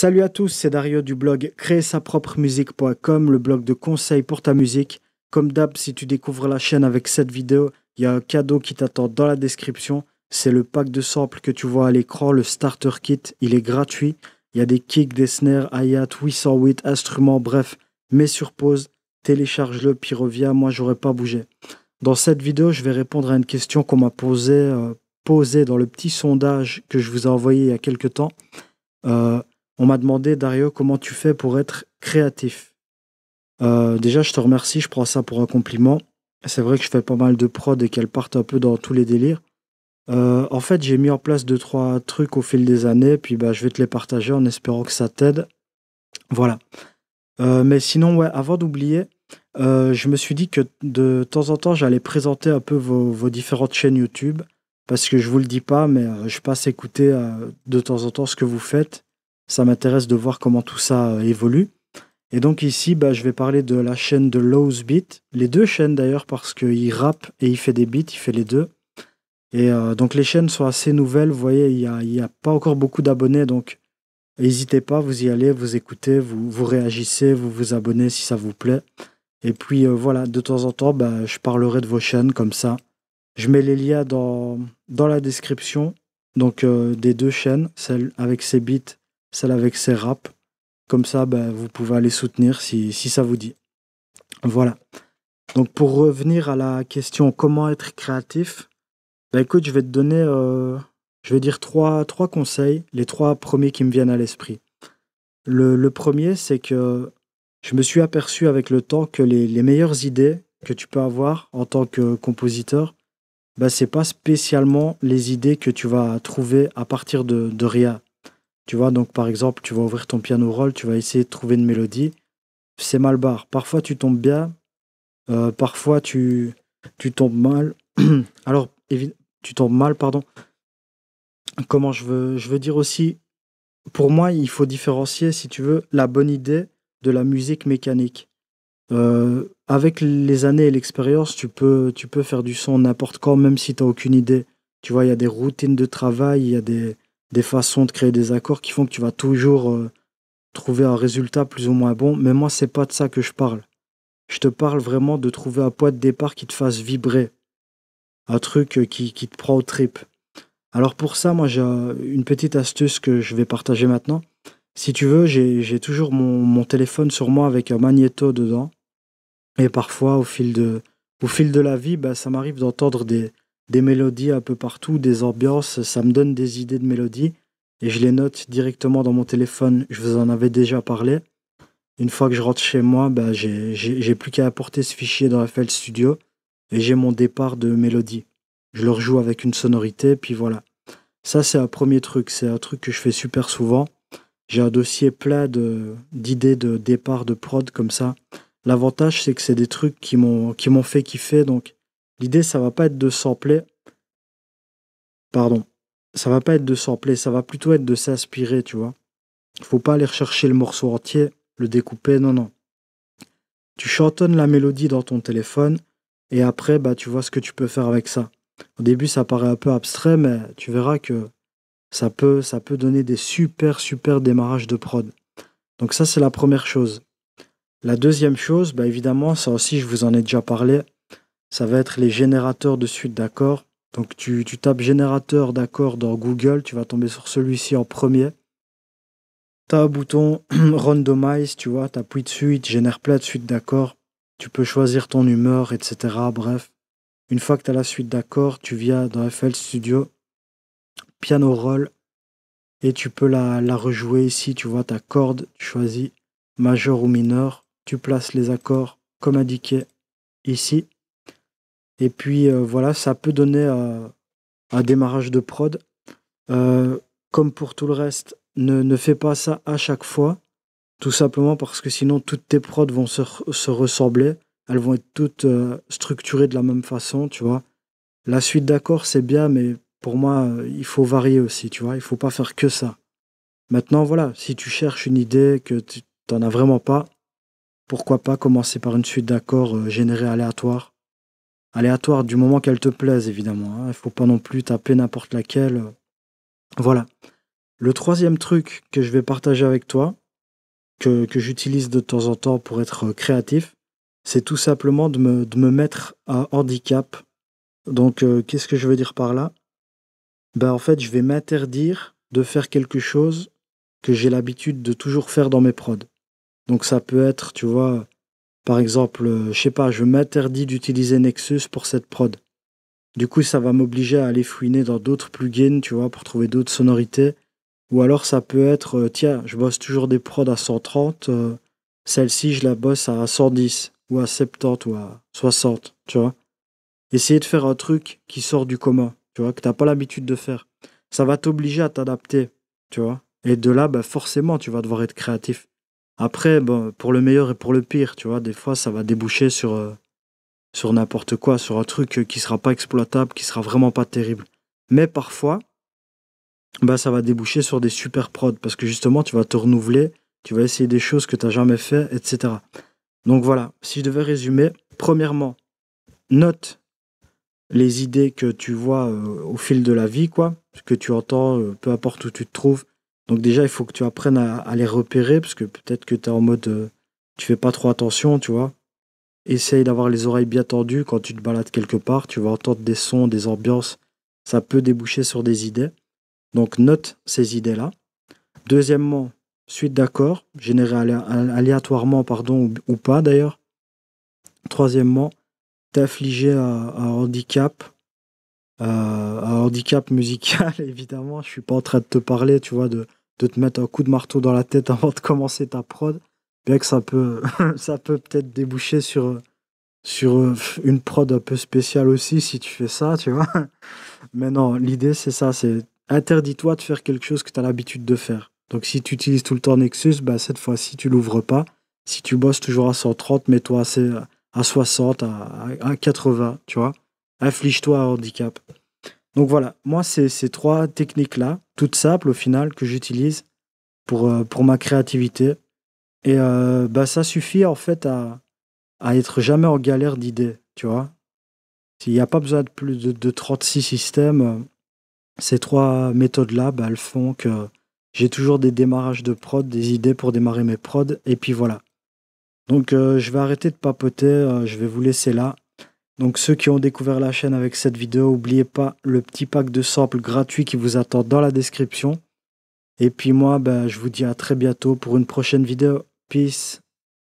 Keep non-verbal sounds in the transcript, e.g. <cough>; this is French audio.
Salut à tous, c'est Dario du blog créer sa propre musique.com, le blog de conseils pour ta musique. Comme d'hab, si tu découvres la chaîne avec cette vidéo, il y a un cadeau qui t'attend dans la description. C'est le pack de samples que tu vois à l'écran, le starter kit. Il est gratuit. Il y a des kicks, des snares, hi 808, instruments, bref, mets sur pause, télécharge-le, puis reviens. Moi, j'aurais pas bougé. Dans cette vidéo, je vais répondre à une question qu'on m'a posée euh, posée dans le petit sondage que je vous ai envoyé il y a quelques temps. Euh, on m'a demandé, Dario, comment tu fais pour être créatif euh, Déjà, je te remercie, je prends ça pour un compliment. C'est vrai que je fais pas mal de prod et qu'elles partent un peu dans tous les délires. Euh, en fait, j'ai mis en place deux, trois trucs au fil des années, puis bah, je vais te les partager en espérant que ça t'aide. Voilà. Euh, mais sinon, ouais, avant d'oublier, je me suis dit que de temps en temps, j'allais présenter un peu vos, vos, différentes chaînes YouTube, parce que je vous le dis pas, mais je passe écouter de temps en temps ce que vous faites. Ça m'intéresse de voir comment tout ça euh, évolue. Et donc ici, bah, je vais parler de la chaîne de Lowe's Beat. Les deux chaînes d'ailleurs, parce qu'il rappe et il fait des beats, il fait les deux. Et euh, donc les chaînes sont assez nouvelles, vous voyez, il n'y a, a, pas encore beaucoup d'abonnés, donc n'hésitez pas, vous y allez, vous écoutez, vous, réagissez, vous vous abonnez si ça vous plaît. Et puis euh, voilà, de temps en temps, bah, je parlerai de vos chaînes comme ça. Je mets les liens dans, dans la description, donc des deux chaînes, celle avec ses beats celle avec ses raps. Comme ça, ben, vous pouvez aller soutenir si, ça vous dit. Voilà. Donc pour revenir à la question comment être créatif, ben, écoute, je vais te donner, euh, je vais dire trois, trois conseils, les trois premiers qui me viennent à l'esprit. Le, premier, c'est que je me suis aperçu avec le temps que les, meilleures idées que tu peux avoir en tant que compositeur, ben, ce n'est pas spécialement les idées que tu vas trouver à partir de, de rien. Tu vois, donc par exemple, tu vas ouvrir ton piano roll, tu vas essayer de trouver une mélodie. C'est mal barre. Parfois tu tombes bien, euh, parfois tu, tu tombes mal. <clears throat> Alors, tu tombes mal, pardon. Comment je veux, je veux dire aussi, pour moi, il faut différencier, si tu veux, la bonne idée de la musique mécanique. Euh, avec les années et l'expérience, tu peux, tu peux faire du son n'importe quand, même si tu n'as aucune idée. Tu vois, il y a des routines de travail, il y a des, des façons de créer des accords qui font que tu vas toujours euh, trouver un résultat plus ou moins bon. Mais moi, c'est pas de ça que je parle. Je te parle vraiment de trouver un point de départ qui te fasse vibrer. Un truc euh, qui, qui te prend au tripes. Alors pour ça, moi, j'ai une petite astuce que je vais partager maintenant. Si tu veux, j'ai toujours mon, mon, téléphone sur moi avec un magnéto dedans. Et parfois, au fil de, au fil de la vie, bah, ça m'arrive d'entendre des, des mélodies un peu partout, des ambiances, ça me donne des idées de mélodies et je les note directement dans mon téléphone. Je vous en avais déjà parlé. Une fois que je rentre chez moi, ben j'ai plus qu'à apporter ce fichier dans FL Studio et j'ai mon départ de mélodie. Je le rejoue avec une sonorité, puis voilà. Ça, c'est un premier truc. C'est un truc que je fais super souvent. J'ai un dossier plein d'idées de, départ de prod comme ça. L'avantage, c'est que c'est des trucs qui m'ont qui m'ont fait kiffer, donc L'idée, ça va pas être de sampler. Pardon. Ça va pas être de sampler, ça va plutôt être de s'inspirer, tu vois. Faut pas aller rechercher le morceau entier, le découper, non, non. Tu chantonnes la mélodie dans ton téléphone et après, bah, tu vois ce que tu peux faire avec ça. Au début, ça paraît un peu abstrait, mais tu verras que ça peut, ça peut donner des super, super démarrages de prod. Donc ça, c'est la première chose. La deuxième chose, bah, évidemment, ça aussi, je vous en ai déjà parlé, ça va être les générateurs de suite d'accords. Donc tu, tu tapes générateur d'accords dans Google, tu vas tomber sur celui-ci en premier. Tu as un bouton <clears throat> randomize, tu vois, tu appuies dessus, il te génère plein de suites d'accords. Tu peux choisir ton humeur, etc. Bref, une fois que tu as la suite d'accords, tu viens dans FL Studio, piano roll, et tu peux la, la rejouer ici. Tu vois ta corde, tu choisis majeur ou mineur, tu places les accords comme indiqué ici. Et puis euh, voilà, ça peut donner euh, un démarrage de prod. Euh, comme pour tout le reste, ne, ne, fais pas ça à chaque fois, tout simplement parce que sinon toutes tes prods vont se, ressembler, elles vont être toutes structurées de la même façon, tu vois. La suite d'accords, c'est bien, mais pour moi, il faut varier aussi, tu vois. Il ne faut pas faire que ça. Maintenant, voilà, si tu cherches une idée que tu n'en as vraiment pas, pourquoi pas commencer par une suite d'accords générée aléatoire aléatoire du moment qu'elle te plaise, évidemment. Hein. Il faut pas non plus taper n'importe laquelle. Voilà. Le troisième truc que je vais partager avec toi, que, j'utilise de temps en temps pour être créatif, c'est tout simplement de me, me, mettre à handicap. Donc, euh, qu'est-ce que je veux dire par là ben, En fait, je vais m'interdire de faire quelque chose que j'ai l'habitude de toujours faire dans mes prods. Donc, ça peut être, tu vois, par exemple, euh, je sais pas, je m'interdis d'utiliser Nexus pour cette prod. Du coup, ça va m'obliger à aller fouiner dans d'autres plugins, tu vois, pour trouver d'autres sonorités. Ou alors, ça peut être, euh, tiens, je bosse toujours des prods à 130, euh, celle-ci, je la bosse à 110, ou à 70, ou à 60, tu vois. Essayer de faire un truc qui sort du commun, tu vois, que t'as pas l'habitude de faire. Ça va t'obliger à t'adapter, tu vois. Et de là, bah, forcément, tu vas devoir être créatif. Après, bon, pour le meilleur et pour le pire, tu vois, des fois, ça va déboucher sur, euh, sur n'importe quoi, sur un truc euh, qui sera pas exploitable, qui sera vraiment pas terrible. Mais parfois, bah, ça va déboucher sur des super prods, parce que justement, tu vas te renouveler, tu vas essayer des choses que tu n'as jamais fait, etc. Donc voilà, si je devais résumer, premièrement, note les idées que tu vois euh, au fil de la vie, quoi, que tu entends, peu importe où tu te trouves, donc déjà, il faut que tu apprennes à, les repérer, parce que peut-être que tu es en mode, Tu euh, tu fais pas trop attention, tu vois. Essaye d'avoir les oreilles bien tendues quand tu te balades quelque part, tu vas entendre des sons, des ambiances, ça peut déboucher sur des idées. Donc note ces idées-là. Deuxièmement, suite d'accord générés aléatoirement pardon, ou pas d'ailleurs. Troisièmement, t'affliger à, un handicap, euh, un handicap musical <laughs> évidemment. Je suis pas en train de te parler, tu vois, de de te mettre un coup de marteau dans la tête <laughs> avant de commencer ta prod, bien que ça peut <laughs> ça peut peut-être déboucher sur sur euh, une prod un peu spéciale aussi si tu fais ça, tu vois. <laughs> Mais non, l'idée c'est ça, c'est interdis-toi de faire quelque chose que tu as l'habitude de faire. Donc si tu utilises tout le temps Nexus, bah, cette fois-ci tu l'ouvres pas. Si tu bosses toujours à 130, mets-toi à, 60, à, à 80, tu vois. Inflige-toi un handicap. Donc voilà, moi, c'est ces trois techniques-là, toutes simples au final, que j'utilise pour, euh, pour ma créativité. Et euh, bah, ça suffit en fait à, être jamais en galère d'idées, tu vois. S'il n'y a pas besoin de plus de, de 36 systèmes, euh, ces trois méthodes-là, bah, elles font que j'ai toujours des démarrages de prod, des idées pour démarrer mes prods, et puis voilà. Donc je vais arrêter de papoter, je vais vous laisser là. Donc ceux qui ont découvert la chaîne avec cette vidéo, n'oubliez pas le petit pack de samples gratuit qui vous attend dans la description. Et puis moi, ben, je vous dis à très bientôt pour une prochaine vidéo. Peace